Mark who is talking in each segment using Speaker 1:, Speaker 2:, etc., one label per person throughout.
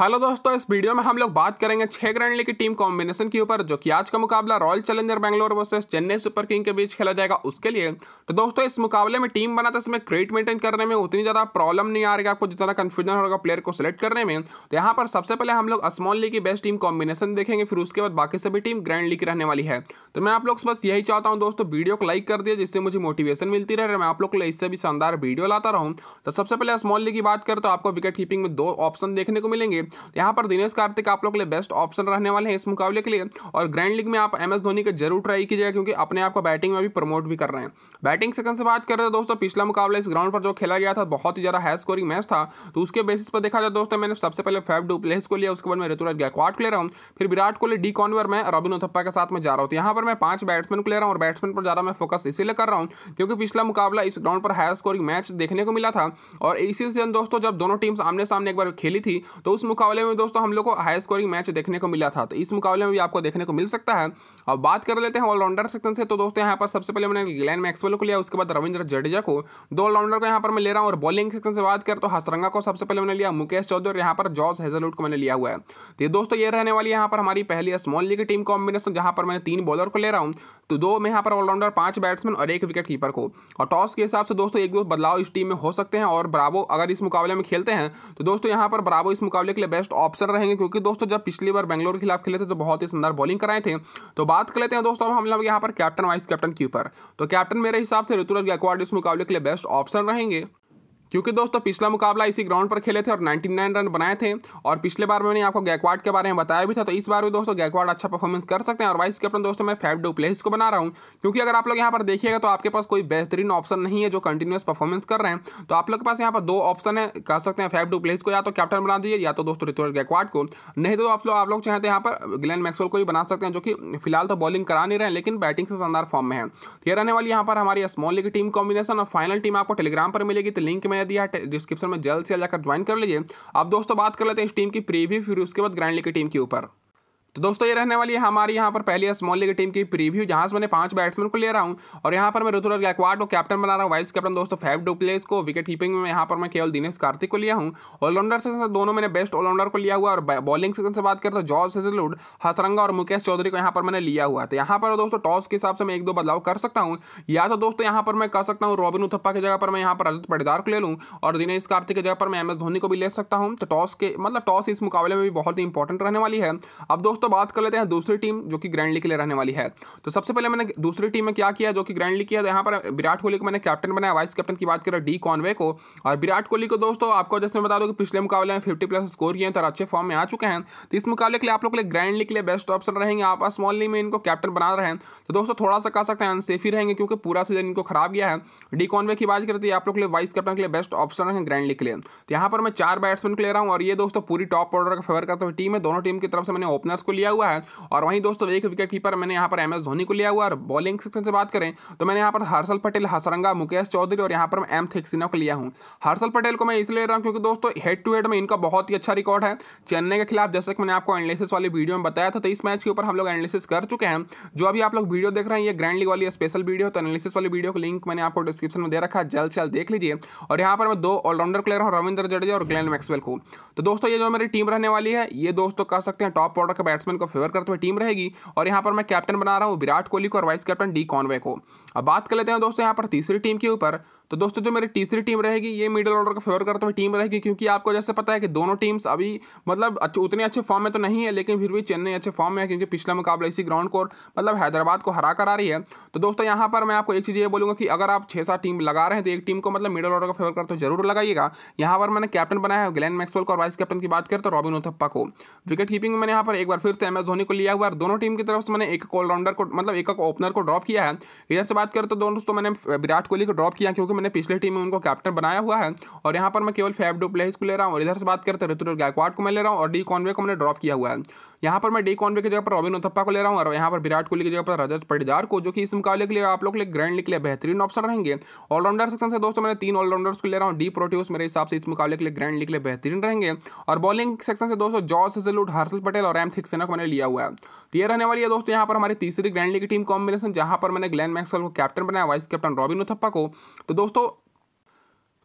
Speaker 1: hello दोस्तों इस video में हम लोग बात करेंगे छह ग्रैंड लीग की टीम कॉम्बिनेशन के ऊपर जो कि आज का मुकाबला royal challenger Bangalore versus Chennai super king के बीच खेला जाएगा उसके लिए तो दोस्तों इस मुकाबले में टीम बनाते समय क्रेट मेंटेन करने में उतनी ज़्यादा प्रॉब्लम नहीं आ रही आपको जितना कन्फ्यूजन होगा प्लेयर को सिलेक्ट करने में तो यहाँ पर सबसे पहले हम लोग स्मॉल लीग की बेस्ट टीम कॉम्बिनेशन देखेंगे फिर उसके बाद बाकी सभी टीम ग्रैंड लीग रहने वाली है तो मैं आप लोग बस यही चाहता हूँ दोस्तों वीडियो को लाइक कर दिया जिससे मुझे मोटिवेशन मिलती रहे मैं आप लोग इससे भी शानदार वीडियो लाता रहूँ तो सबसे पहले स्मॉल लीग की बात करें तो आपको विकेट कीपिंग में दो ऑप्शन देखने को मिलेंगे लिए तो यहाँ पर दिनेश कार्तिक आप लोग के लिए बेस्ट ऑप्शन रहने वाले हैं इस मुकाबले के लिए और ग्रैंड लीग में आप एम एस धोनी का जरूर ट्राई कीजिएगा क्योंकि अपने आप को बैटिंग में भी प्रमोट भी कर रहे हैं बैटिंग सेकंड से बात कर रहे हैं दोस्तों पिछला मुकाबला इस ग्राउंड पर जो खेला गया था बहुत ही ज़्यादा हाई स्कोरिंग मैच था तो उसके बेसिस पर देखा जाए दोस्तों मैंने सबसे पहले फेव डुप्लेस को लिया उसके बाद मैं ऋतुराज गायकवाड को ले रहा हूँ फिर विराट कोहली डी कॉन्वर में रबिन उथप्पा के साथ में जा रहा हूँ तो यहाँ पर मैं पांच बैट्समैन को ले रहा हूँ और बैट्समैन पर ज़्यादा मैं फोकस इसीलिए कर रहा हूँ क्योंकि पिछला मुकाबला इस ग्राउंड पर हाई स्कोरिंग मैच देखने को मिला था और इसी सीजन दोस्तों जब दोनों टीम्स आमने सामने एक बार खेली थी तो उस मुकाबले में दोस्तों हम लोग को हाई स्कोरिंग मैच देखने को मिला था तो इस मुकाबले में भी आपको देखने को मिल सकता है और बात कर लेते हैं ऑलराउंडर सेक्शन से तो दोस्तों यहाँ पर सबसे पहले मैंने ग्लैन मैक्सवेल को लिया उसके बाद रविंद्र जडेजा को दो ऑलराउंडर को यहाँ पर मैं ले रहा हूँ और बॉलिंग सेक्शन से बात करें तो हसरंगा को सबसे पहले मैंने लिया मुकेश चौधरी और यहाँ पर जॉर्ज हेजलवुड को मैंने लिया हुआ है तो दोस्तों ये रहने वाली यहाँ पर हमारी पहली स्मॉल लीग टीम कॉम्बिनेशन जहाँ पर मैंने तीन बॉलर को ले रहा हूँ तो दो में यहाँ पर ऑलराउंडर पांच बैट्समैन और एक विकेट कीपर को और टॉस के हिसाब से दोस्तों एक दो बदलाव इस टीम में हो सकते हैं और ब्रावो अगर इस मुकाबले में खेलते हैं तो दोस्तों यहाँ पर ब्रावो इस मुकाबले के लिए बेस्ट ऑप्शन रहेंगे क्योंकि दोस्तों जब पिछली बार बैंगलोर के खिलाफ खेले थे तो बहुत ही शानदार बॉलिंग कराए थे तो बात कर लेते हैं दोस्तों हम लोग यहाँ पर कैप्टन वाइस कैप्टन के ऊपर तो कैप्टन मेरे हिसाब से ऋतुराज गायकवाड़ इस मुकाबले के लिए बेस्ट ऑप्शन रहेंगे क्योंकि दोस्तों पिछला मुकाबला इसी ग्राउंड पर खेले थे और 99 रन बनाए थे और पिछले बार मैंने आपको गैकवाड के बारे में बताया भी था तो इस बार भी दोस्तों गैकवाड अच्छा परफॉर्मेंस कर सकते हैं और वाइस कैप्टन दोस्तों मैं डू प्लेस को बना रहा हूँ क्योंकि अगर आप लोग यहाँ पर देखिएगा तो आपके पास कोई बेहतरीन ऑप्शन नहीं है जो कंटिन्यूस परफॉर्मेंस कर रहे हैं तो आप लोग के पास यहाँ पर दो ऑप्शन है कह सकते हैं डू प्लेस को या तो कैप्टन बना दीजिए या तो दोस्तों ऋतुराज गैकवाड को नहीं तो आप लोग आप लोग चाहें तो यहाँ पर ग्लैन मैक्सवेल को भी बना सकते हैं जो कि फिलहाल तो बॉलिंग करा नहीं रहे हैं लेकिन बैटिंग से शानदार फॉर्म में है तो ये रहने वाली यहाँ पर हमारी स्मॉल लीग टीम कॉम्बिनेशन और फाइनल टीम आपको टेलीग्राम पर मिलेगी तो लिंक मैंने दे दिया है डिस्क्रिप्शन में जल्द से जाकर ज्वाइन कर लीजिए अब दोस्तों बात कर लेते हैं इस टीम की प्रीव्यू फिर उसके बाद ग्रैंड लीग की टीम के ऊपर तो दोस्तों ये रहने वाली है हमारी यहाँ पर पहली स्मॉल लीग टीम की प्रीव्यू जहाँ से मैंने पांच बैट्समैन को ले रहा हूँ और यहाँ पर मैं ऋतुराज गायकवाड को कैप्टन बना रहा हूँ वाइस कैप्टन दोस्तों फैफ डुप्लेस को विकेट कीपिंग में यहाँ पर मैं केवल दिनेश कार्तिक को लिया हूँ ऑलराउंडर सेक्शन दोनों मैंने बेस्ट ऑलराउंडर को लिया हुआ और बॉलिंग सेक्शन से बात करें तो जॉर्ज सेजलवुड हसरंगा और मुकेश चौधरी को यहाँ पर मैंने लिया हुआ तो यहाँ पर दोस्तों टॉस के हिसाब से मैं एक दो बदलाव कर सकता हूँ या तो दोस्तों यहाँ पर मैं कर सकता हूँ रॉबिन उथप्पा की जगह पर मैं यहाँ पर रजत पटेदार को ले लूँ और दिनेश कार्तिक की जगह पर मैं एम एस धोनी को भी ले सकता हूँ तो टॉस के मतलब टॉस इस मुकाबले में भी बहुत ही इंपॉर्टेंट रहने वाली है अब दोस्तों दोस्तों बात कर लेते हैं दूसरी टीम जो कि ग्रैंड लीग के लिए रहने वाली है तो सबसे पहले मैंने दूसरी टीम में क्या किया जो कि ग्रैंड लीग किया तो यहाँ पर विराट कोहली को मैंने कैप्टन बनाया वाइस कैप्टन की बात करें डी कॉनवे को और विराट कोहली को दोस्तों आपको जैसे मैं बता दूँ कि पिछले मुकाबले में फिफ्टी प्लस स्कोर किए हैं तो अच्छे फॉर्म में आ चुके हैं तो इस मुकाबले के लिए आप लोग के लिए ग्रैंड लीग के लिए बेस्ट ऑप्शन रहेंगे आप स्मॉल लीग में इनको कैप्टन बना रहे हैं तो दोस्तों थोड़ा सा कह सकते हैं अनसेफी रहेंगे क्योंकि पूरा सीजन इनको खराब गया है डी कॉनवे की बात करें तो आप लोग के लिए वाइस कैप्टन के लिए बेस्ट ऑप्शन है ग्रैंड लीग के लिए तो यहाँ पर मैं चार बैट्समैन को ले रहा हूँ और ये दोस्तों पूरी टॉप ऑर्डर का फेवर करता हूँ टीम है दोनों टीम की तरफ से मैंने ओपनर्स को लिया हुआ है और वहीं दोस्तों एक विकेट कीपर मैंने यहाँ पर एम एस धोनी को लिया हुआ और बॉलिंग सेक्शन से बात करें तो मैंने यहाँ पर हर्षल पटेल हसरंगा मुकेश चौधरी और यहाँ पर एम थेक्सिना को लिया हूँ हर्षल पटेल को मैं इसलिए ले रहा हूँ क्योंकि दोस्तों हेड टू हेड में इनका बहुत ही अच्छा रिकॉर्ड है चेन्नई के खिलाफ जैसे कि मैंने आपको एनालिसिस वाली वीडियो में बताया था तो इस मैच के ऊपर हम लोग एनालिसिस कर चुके हैं जो अभी आप लोग वीडियो देख रहे हैं ये ग्रैंड लीग वाली स्पेशल वीडियो तो एनालिसिस वाली वीडियो को लिंक मैंने आपको डिस्क्रिप्शन में दे रखा है जल्द से जल्द देख लीजिए और यहाँ पर मैं दो ऑलराउंडर प्लेयर हूँ रविंद्र जडेजा और ग्लैन मैक्सवेल को तो दोस्तों ये जो मेरी टीम रहने वाली है ये दोस्तों कह सकते हैं टॉप ऑर्डर का बैट्स बैट्समैन को फेवर करते हुए टीम रहेगी और यहाँ पर मैं कैप्टन बना रहा हूँ विराट कोहली को और वाइस कैप्टन डी कॉनवे को अब बात कर लेते हैं दोस्तों यहाँ पर तीसरी टीम के ऊपर तो दोस्तों जो मेरी तीसरी टीम रहेगी ये मिडिल ऑर्डर का फेवर करते हुए टीम रहेगी क्योंकि आपको जैसे पता है कि दोनों टीम्स अभी मतलब अच्छे उतने अच्छे फॉर्म में तो नहीं है लेकिन फिर भी चेन्नई अच्छे फॉर्म में है क्योंकि पिछला मुकाबला इसी ग्राउंड को मतलब हैदराबाद को हरा कर आ रही है तो दोस्तों यहाँ पर मैं आपको एक चीज़ ये बोलूँगा कि अगर आप छः सात टीम लगा रहे हैं तो एक टीम को मतलब मिडल ऑर्डर का फेवर करते हो जरूर लगाइएगा यहाँ पर मैंने कैप्टन बनाया है ग्लैन मैक्सवेल को और वाइस कैप्टन की बात करें तो रॉबिन उथप्पा को विकेट कीपिंग मैंने यहाँ पर एक बार फिर से एम एस धोनी को लिया हुआ है दोनों टीम की तरफ से मैंने एक ऑलराउंडर को मतलब एक ओपनर को ड्रॉप किया है इधर से बात करें तो दोस्तों मैंने विराट कोहली को ड्रॉप किया क्योंकि अपने पिछले टीम में उनको कैप्टन बनाया हुआ है और यहाँ पर मैं केवल फैब डू प्लेस को ले रहा हूँ और इधर से बात करते ऋतुर गायकवाड को मैं ले रहा हूँ और डी कॉन्वे को मैंने ड्रॉप किया हुआ है यहाँ पर मैं डी कॉन्वे की जगह पर रॉबिन उथप्पा को ले रहा हूँ और यहाँ पर विराट कोहली की जगह पर रजत पटीदार को जो कि इस मुकाबले के लिए आप लोग लिए ग्रैंड लिख लिया बेहतरीन ऑप्शन रहेंगे ऑलराउंडर सेक्शन से दोस्तों मैंने तीन ऑलराउंडर्स को ले रहा हूँ डी प्रोटीस मेरे हिसाब से इस मुकाबले के लिए ग्रैंड लिख के लिए बेहतरीन रहेंगे और बॉलिंग सेक्शन से दोस्तों जॉर्ज हजलूट हर्षल पटेल और एम थिक्सेना को मैंने लिया हुआ है तो ये रहने वाली है दोस्तों यहाँ पर हमारी तीसरी ग्रैंड लीग की टीम कॉम्बिनेशन जहाँ पर मैंने ग्लैन मैक्सवेल को कैप्टन बनाया वाइस कैप्टन रॉबिन उथप्पा को तो gusto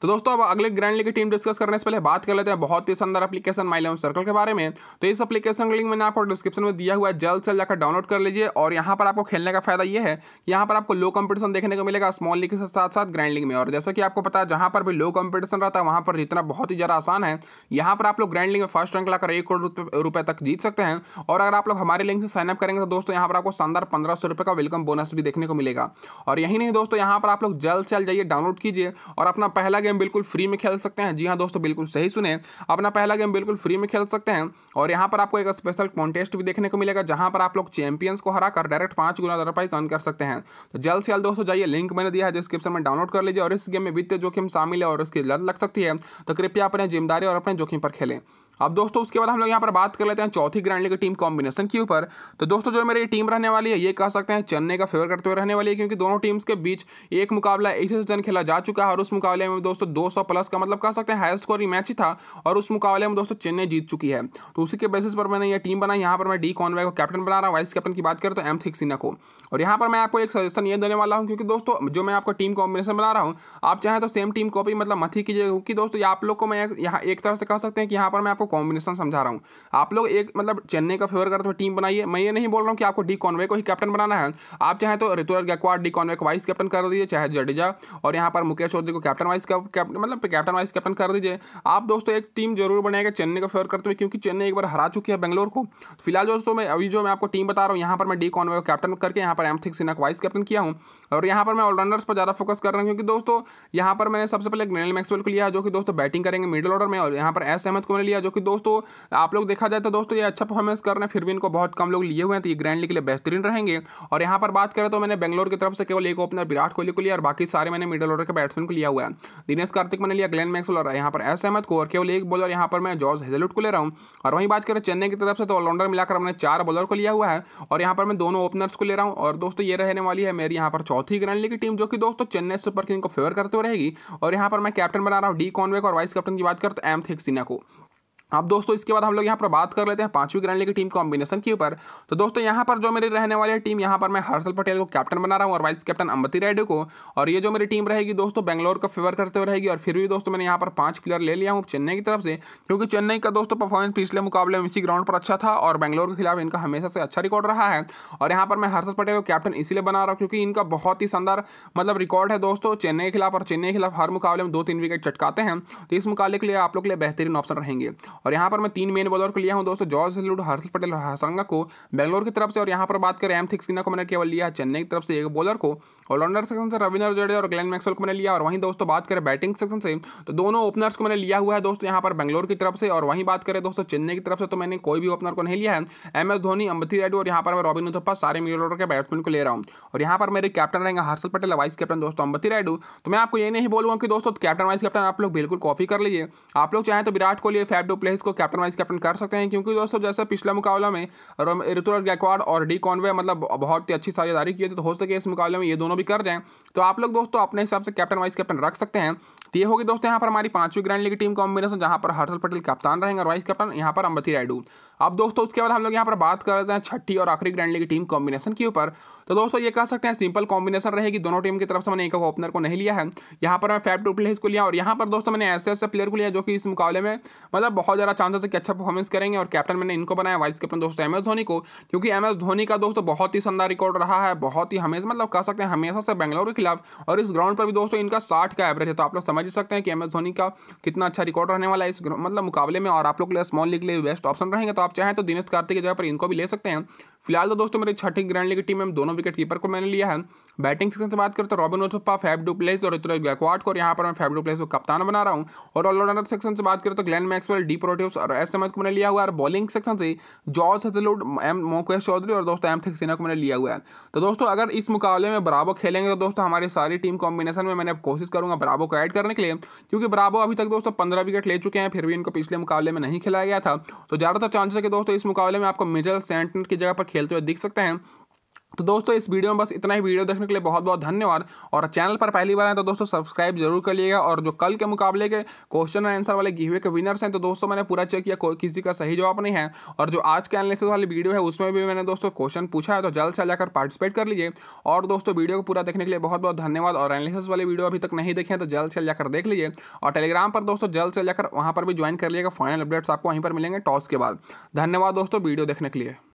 Speaker 1: तो दोस्तों अब अगले ग्रैंड लीग की टीम डिस्कस करने से पहले बात कर लेते हैं बहुत ही शानदार एप्लीकेशन माई लेवन सर्कल के बारे में तो इस एप्लीकेशन का लिंक मैंने आपको डिस्क्रिप्शन में दिया हुआ है जल्द से जाकर डाउनलोड कर लीजिए और यहाँ पर आपको खेलने का फायदा यह है कि यहाँ पर आपको लो कंपटीशन देखने को मिलेगा स्मॉल लीग के साथ साथ ग्रैंड लीग में और जैसा कि आपको पता है जहाँ पर भी लो कॉम्पिटिशन रहता है वहाँ पर जीतना बहुत ही ज़्यादा आसान है यहाँ पर आप लोग ग्रैंड लीग में फर्स्ट रैंक लाकर एक करोड़ रुपये तक जीत सकते हैं और अगर आप लोग हमारे लिंक से साइनअप करेंगे तो दोस्तों यहाँ पर आपको शानदार पंद्रह सौ रुपये का वेलकम बोनस भी देखने को मिलेगा और यही नहीं दोस्तों यहाँ पर आप लोग जल्द से जल्द जाइए डाउनलोड कीजिए और अपना पहला गेम बिल्कुल फ्री में खेल सकते हैं जी हाँ दोस्तों बिल्कुल सही सुने अपना पहला गेम बिल्कुल फ्री में खेल सकते हैं और यहाँ पर आपको एक स्पेशल कॉन्टेस्ट भी देखने को मिलेगा जहाँ पर आप लोग चैंपियंस को हरा कर डायरेक्ट पाँच गुना अदरपाइज अन कर सकते हैं तो जल्द से जल्द दोस्तों जाइए लिंक मैंने दिया है डिस्क्रिप्शन में डाउनलोड कर लीजिए और इस गेम में वित्तीय जोखिम शामिल है और उसकी लत लग सकती है तो कृपया अपने जिम्मेदारी और अपने जोखिम पर खेलें अब दोस्तों उसके बाद हम लोग यहाँ पर बात कर लेते हैं चौथी ग्रैंड लीग टीम कॉम्बिनेशन के ऊपर तो दोस्तों जो मेरी टीम रहने वाली है ये कह सकते हैं चेन्नई का फेवर करते हुए रहने वाली है क्योंकि दोनों टीम्स के बीच एक मुकाबला एक सेशन खेला जा चुका है और उस मुकाबले में दोस्तों दो प्लस का मतलब कह सकते हैं हाई स्कोरिंग मैच ही था और उस मुकाबले में दोस्तों चेन्नई जीत चुकी है तो उसी के बेसिस पर मैंने ये टीम बनाई यहाँ पर मैं डी कॉन्वे को कैप्टन बना रहा हूँ वाइस कैप्टन की बात करें तो एम थिक सिन्हा को और यहाँ पर मैं आपको एक सजेशन ये देने वाला हूँ क्योंकि दोस्तों जो मैं आपको टीम कॉम्बिनेशन बना रहा हूँ आप चाहें तो सेम टीम कॉपी मतलब मथी कीजिए क्योंकि दोस्तों आप लोग को मैं यहाँ एक तरह से कह सकते हैं कि यहाँ पर मैं आपको कॉम्बिनेशन समझा रहा हूँ आप लोग एक मतलब चेन्नई का फेवर करते हुए टीम बनाइए मैं ये नहीं बोल रहा हूँ कि आपको डी कॉन्वे को ही कैप्टन बनाना है आप चाहे तो ऋतु गायकवाड़ डी कॉन्वे को वाइस कैप्टन कर दीजिए चाहे जडेजा और यहाँ पर मुकेश चौधरी को कैप्टन वाइस कैप्टन मतलब कैप्टन वाइस कैप्टन कर दीजिए आप दोस्तों एक टीम जरूर बनाएगा चेन्नई का फेवर करते हुए क्योंकि चेन्नई एक बार हरा चुकी है बेंगलोर को फिलहाल दोस्तों मैं अभी जो मैं आपको टीम बता रहा हूँ यहाँ पर मैं डी कॉन्वे को कैप्टन करके यहाँ पर एमथिक सिन्हा को वाइस कैप्टन किया हूँ और यहाँ पर मैं ऑलराउंडर्स पर ज़्यादा फोकस कर रहा हूँ क्योंकि दोस्तों यहाँ पर मैंने सबसे पहले ग्रेनल मैक्सवेल को लिया जो कि दोस्तों बैटिंग करेंगे मिडिल ऑर्डर में और यहाँ पर एस अहमद को मैंने लिया जो कि क्योंकि दोस्तों आप लोग देखा जाए तो दोस्तों ये अच्छा परफॉर्मेंस कर रहे हैं फिर भी इनको बहुत कम लोग लिए हुए हैं तो ये ग्रैंड लीग के लिए बेहतरीन रहेंगे और यहाँ पर बात करें तो मैंने बेंगलोर की तरफ से केवल एक ओपनर विराट कोहली को लिया और बाकी सारे मैंने मिडिल ऑर्डर के बैट्समैन को लिया हुआ है दिनेश कार्तिक मैंने लिया ग्लैन मैक्सल और यहाँ पर एस अहमद को और केवल एक बॉलर यहाँ पर मैं जॉर्ज हेजलुट को ले रहा हूँ और वहीं बात करें चेन्नई की तरफ से तो ऑलराउंडर मिलाकर मैंने चार बॉलर को लिया हुआ है और यहाँ पर मैं दोनों ओपनर्स को ले रहा हूँ और दोस्तों ये रहने वाली है मेरी यहाँ पर चौथी ग्रैंड लीग की टीम जो कि दोस्तों चेन्नई सुपर किंग को फेवर करते रहेगी और यहाँ पर मैं कैप्टन बना रहा हूँ डी कॉनवे और वाइस कैप्टन की बात करें तो एम थिक सिन्हा को अब दोस्तों इसके बाद हम लोग यहाँ पर बात कर लेते हैं पांचवी ग्रैंड लीग टीम कॉम्बिनेशन के ऊपर तो दोस्तों यहाँ पर जो मेरी रहने वाली है टीम यहाँ पर मैं हर्षल पटेल को कैप्टन बना रहा हूँ और वाइस कैप्टन अम्बती रेड्डी को और ये जो मेरी टीम रहेगी दोस्तों बैंगलोर का फेवर करते हुए रहेगी और फिर भी दोस्तों मैंने यहाँ पर पाँच प्लेयर ले लिया हूँ चेन्नई की तरफ से क्योंकि चेन्नई का दोस्तों परफॉर्मेंस पिछले मुकाबले में इसी ग्राउंड पर अच्छा था और बैंगलोर के खिलाफ इनका हमेशा से अच्छा रिकॉर्ड रहा है और यहाँ पर मैं हर्षल पटेल को कैप्टन इसीलिए बना रहा हूँ क्योंकि इनका बहुत ही शानदार मतलब रिकॉर्ड है दोस्तों चेन्नई के खिलाफ और चेन्नई के खिलाफ हर मुकाबले में दो तीन विकेट चटकाते हैं तो इस मुकाबले के लिए आप लोग के लिए बेहतरीन ऑप्शन रहेंगे और यहाँ पर मैं तीन मेन बॉलर को लिया हूँ दोस्तों जॉर्ज हसलूड हर्षल पटेल और को बैंगलोर की तरफ से और यहाँ पर बात करें एम थिक्स को मैंने केवल लिया चेन्नई की तरफ से एक बॉलर को ऑलराउंडर सेक्शन से रविंद्र जडेजा और ग्लैन मैक्सवेल को मैंने लिया और वहीं दोस्तों बात करें बैटिंग सेक्शन से तो दोनों ओपनर्स को मैंने लिया हुआ है दोस्तों यहाँ पर बैंगलोर की तरफ से और वहीं बात करें दोस्तों चेन्नई की तरफ से तो मैंने कोई भी ओपनर को नहीं लिया है एम एस धोनी अंबती रेडू और यहाँ पर मैं रॉबिन उथप्पा सारे मिडिल ऑर्डर के बैट्समैन को ले रहा हूँ और यहाँ पर मेरे कैप्टन रहेंगे हर्षल पटेल वाइस कैप्टन दोस्तों अंबती रेडू तो मैं आपको ये नहीं बोलूँगा कि दोस्तों कैप्टन वाइस कैप्टन आप लोग बिल्कुल कॉफ़ी कर लीजिए आप लोग चाहें तो Virat Kohli Faf du Plessis इसको कैप्टन वाइस कैप्टन कर सकते हैं क्योंकि दोस्तों जैसे पिछले मुकाबला में ऋतुराज गायकवाड़ और डी कॉनवे मतलब बहुत ही अच्छी साझेदारी की थी तो हो सके इस मुकाबले में ये दोनों भी कर दें तो आप लोग दोस्तों अपने हिसाब से कैप्टन वाइस कैप्टन रख सकते हैं तो ये होगी दोस्तों यहाँ पर हमारी पांचवी ग्रैंड लीग टीम कॉम्बिनेशन जहाँ पर हर्षल पटेल कप्तान रहेंगे और वाइस कैप्टन यहाँ पर अम्बती रायडू अब दोस्तों उसके बाद हम लोग यहाँ पर बात कर रहे हैं छठी और आखिरी ग्रैंड लीग टीम कॉम्बिनेशन के ऊपर तो दोस्तों ये कह सकते हैं सिंपल कॉम्बिनेशन रहेगी दोनों टीम की तरफ से मैंने एक ओपनर को नहीं लिया है यहाँ पर मैं फैप टू प्लेस को लिया और यहाँ पर दोस्तों मैंने ऐसे ऐसे प्लेयर को लिया जो कि इस मुकाबले में मतलब बहुत ज़्यादा चांसेस है कि अच्छा परफॉर्मेंस करेंगे और कैप्टन मैंने इनको बनाया वाइस कैप्टन दोस्तों एम एस धोनी को क्योंकि एम एस धोनी का दोस्तों बहुत ही शानदार रिकॉर्ड रहा है बहुत ही हमेशा मतलब कह सकते हैं हमेशा से बेंगलोर के खिलाफ और इस ग्राउंड पर भी दोस्तों इनका साठ का एवरेज है तो आप लोग समझ सकते हैं कि एम एस धोनी का कितना अच्छा रिकॉर्ड रहने वाला है इस मतलब मुकाबले में और आप लोग के लिए स्मॉल लीग के लिए बेस्ट ऑप्शन रहेंगे तो आप चाहें तो दिनेश कार्तिक की जगह पर इनको भी ले सकते हैं फिलहाल तो दोस्तों मेरे छठी ग्रैंड लीग टीम में दोनों विकेट कीपर को मैंने लिया है बैटिंग सेक्शन से बात करें तो Robin Uthappa Faf du Plessis और ऋतुराज गैकवाड को यहाँ पर मैं फैब डू प्लेस को कप्तान बना रहा हूँ और ऑलराउंडर सेक्शन से बात करें तो ग्लैन मैक्सवेल डीप प्रोटियस और एस एम को मैंने लिया हुआ है और बॉलिंग सेक्शन से जॉर्ज हजलोड एम मोकेश चौधरी और दोस्तों एम थक्सेना को मैंने लिया हुआ है तो दोस्तों अगर इस मुकाबले में बराबो खेलेंगे तो दोस्तों हमारी सारी टीम कॉम्बिनेशन में मैंने कोशिश करूँगा बराबो को ऐड करने के लिए क्योंकि बराबो अभी तक दोस्तों पंद्रह विकेट ले चुके हैं फिर भी इनको पिछले मुकाबले में नहीं खिलाया गया था तो ज़्यादातर चांसेस है कि दोस्तों इस मुकाबले में आपको मिजल सेंटन की जगह पर खेलते हुए दिख सकते हैं तो दोस्तों इस वीडियो में बस इतना ही वीडियो देखने के लिए बहुत बहुत धन्यवाद और चैनल पर पहली बार हैं तो दोस्तों सब्सक्राइब जरूर कर लिएगा और जो कल के मुकाबले के क्वेश्चन और आंसर वाले गिवे के विनर्स हैं तो दोस्तों मैंने पूरा चेक किया किसी का सही जवाब नहीं है और जो आज के एनालिसिस वाली वीडियो है उसमें भी मैंने दोस्तों क्वेश्चन पूछा है तो जल्द से जाकर पार्टिसिपेट कर लीजिए और दोस्तों वीडियो को पूरा देखने के लिए बहुत बहुत धन्यवाद और एनालिसिस वाली वीडियो अभी तक नहीं देखे तो जल्द से जाकर देख लीजिए और टेलीग्राम पर दोस्तों जल्द से जाकर वहाँ पर भी ज्वाइन कर लिएगा फाइनल अपडेट्स आपको वहीं पर मिलेंगे टॉस के बाद धन्यवाद दोस्तों वीडियो देखने के लिए